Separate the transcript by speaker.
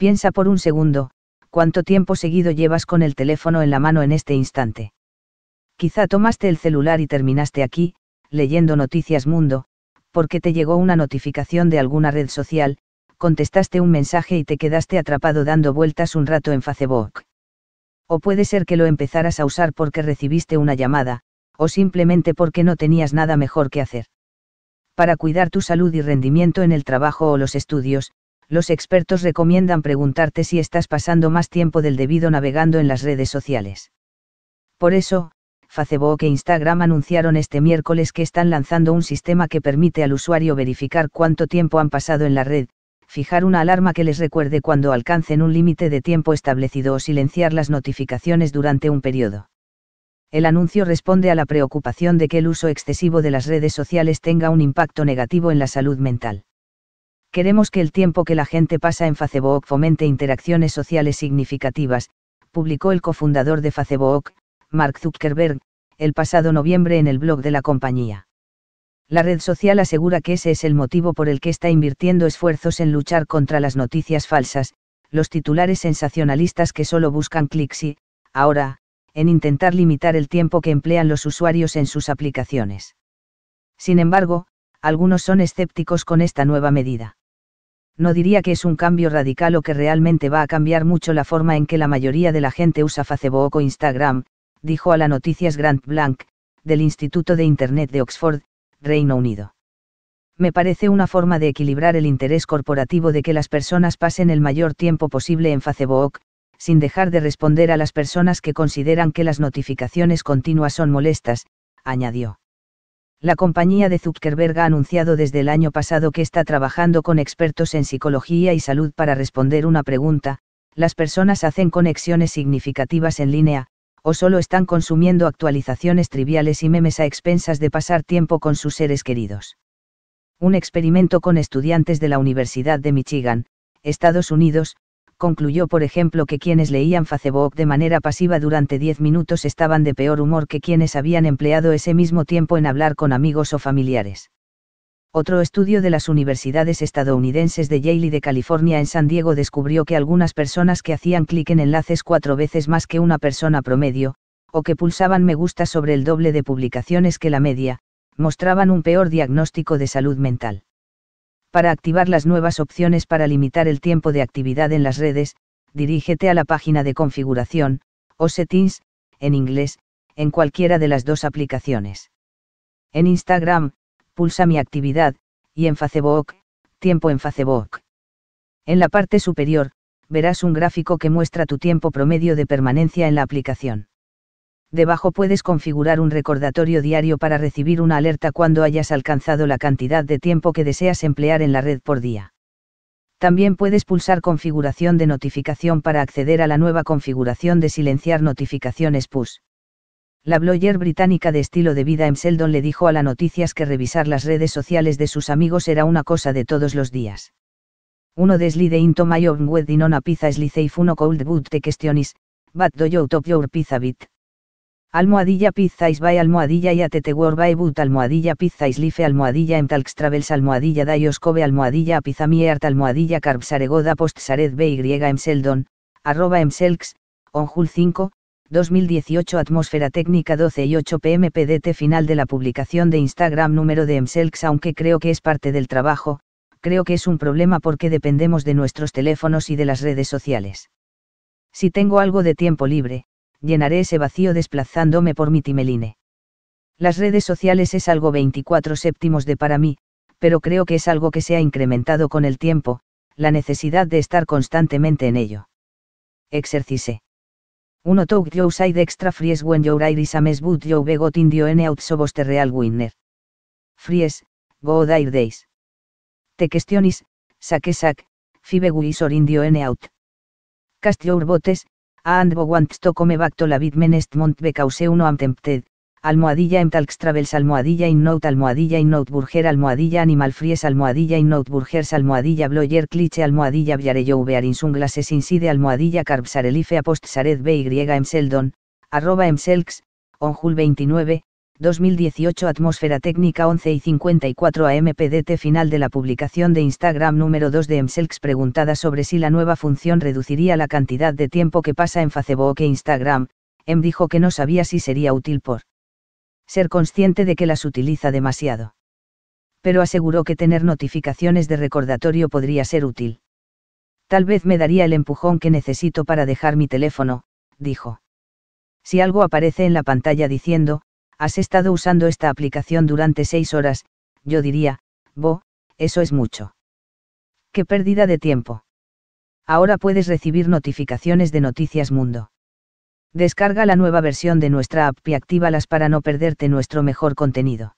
Speaker 1: Piensa por un segundo, cuánto tiempo seguido llevas con el teléfono en la mano en este instante. Quizá tomaste el celular y terminaste aquí, leyendo Noticias Mundo, porque te llegó una notificación de alguna red social, contestaste un mensaje y te quedaste atrapado dando vueltas un rato en Facebook. O puede ser que lo empezaras a usar porque recibiste una llamada, o simplemente porque no tenías nada mejor que hacer. Para cuidar tu salud y rendimiento en el trabajo o los estudios, los expertos recomiendan preguntarte si estás pasando más tiempo del debido navegando en las redes sociales. Por eso, Facebook e Instagram anunciaron este miércoles que están lanzando un sistema que permite al usuario verificar cuánto tiempo han pasado en la red, fijar una alarma que les recuerde cuando alcancen un límite de tiempo establecido o silenciar las notificaciones durante un periodo. El anuncio responde a la preocupación de que el uso excesivo de las redes sociales tenga un impacto negativo en la salud mental queremos que el tiempo que la gente pasa en Facebook fomente interacciones sociales significativas, publicó el cofundador de Facebook, Mark Zuckerberg, el pasado noviembre en el blog de la compañía. La red social asegura que ese es el motivo por el que está invirtiendo esfuerzos en luchar contra las noticias falsas, los titulares sensacionalistas que solo buscan clics y, ahora, en intentar limitar el tiempo que emplean los usuarios en sus aplicaciones. Sin embargo, algunos son escépticos con esta nueva medida no diría que es un cambio radical o que realmente va a cambiar mucho la forma en que la mayoría de la gente usa Facebook o Instagram, dijo a la Noticias Grant Blank, del Instituto de Internet de Oxford, Reino Unido. Me parece una forma de equilibrar el interés corporativo de que las personas pasen el mayor tiempo posible en Facebook, sin dejar de responder a las personas que consideran que las notificaciones continuas son molestas, añadió. La compañía de Zuckerberg ha anunciado desde el año pasado que está trabajando con expertos en psicología y salud para responder una pregunta, ¿las personas hacen conexiones significativas en línea, o solo están consumiendo actualizaciones triviales y memes a expensas de pasar tiempo con sus seres queridos? Un experimento con estudiantes de la Universidad de Michigan, Estados Unidos, concluyó por ejemplo que quienes leían Facebook de manera pasiva durante 10 minutos estaban de peor humor que quienes habían empleado ese mismo tiempo en hablar con amigos o familiares. Otro estudio de las universidades estadounidenses de Yale y de California en San Diego descubrió que algunas personas que hacían clic en enlaces cuatro veces más que una persona promedio, o que pulsaban me gusta sobre el doble de publicaciones que la media, mostraban un peor diagnóstico de salud mental. Para activar las nuevas opciones para limitar el tiempo de actividad en las redes, dirígete a la página de configuración, o settings, en inglés, en cualquiera de las dos aplicaciones. En Instagram, pulsa mi actividad, y en Facebook, tiempo en Facebook. En la parte superior, verás un gráfico que muestra tu tiempo promedio de permanencia en la aplicación debajo puedes configurar un recordatorio diario para recibir una alerta cuando hayas alcanzado la cantidad de tiempo que deseas emplear en la red por día. También puedes pulsar configuración de notificación para acceder a la nueva configuración de silenciar notificaciones push. La blogger británica de estilo de vida Emseldon le dijo a la Noticias que revisar las redes sociales de sus amigos era una cosa de todos los días. Uno into my a pizza slice if uno cold boot the question is, but do you top your pizza bit? Almohadilla Pizzais by Almohadilla y Atetewor by But Almohadilla Pizzais Life Almohadilla Emtalx Travels Almohadilla Daioscove Almohadilla Apizamiert Almohadilla Carbsaregoda Postsared BY Emseldon, arroba Emselx, Onjul 5, 2018 Atmósfera Técnica 12 y 8 pm PDT Final de la publicación de Instagram número de Emselx aunque creo que es parte del trabajo, creo que es un problema porque dependemos de nuestros teléfonos y de las redes sociales. Si tengo algo de tiempo libre, llenaré ese vacío desplazándome por mi timeline. Las redes sociales es algo 24 séptimos de para mí, pero creo que es algo que se ha incrementado con el tiempo, la necesidad de estar constantemente en ello. Exercice. Uno Talk your side extra fries when your iris ames but you begot in the out so real winner. Fries, go dire days. Te questionis, saque sac, fibe guis or in the out. Cast your botes and wants to come back to la bit mont uno am tempted, almohadilla em travel travels almohadilla in note almohadilla in note burger almohadilla animal fries almohadilla in note burgers almohadilla blogger cliché almohadilla viarello vear in inside almohadilla carbsarelife arelife apost b y arroba emselx, onjul 29, 2018 Atmósfera Técnica 11 y 54 AMPDT Final de la publicación de Instagram número 2 de Emselx preguntada sobre si la nueva función reduciría la cantidad de tiempo que pasa en Facebook e Instagram, Em dijo que no sabía si sería útil por ser consciente de que las utiliza demasiado. Pero aseguró que tener notificaciones de recordatorio podría ser útil. Tal vez me daría el empujón que necesito para dejar mi teléfono, dijo. Si algo aparece en la pantalla diciendo, Has estado usando esta aplicación durante seis horas, yo diría, Bo, eso es mucho. Qué pérdida de tiempo. Ahora puedes recibir notificaciones de Noticias Mundo. Descarga la nueva versión de nuestra app y actívalas para no perderte nuestro mejor contenido.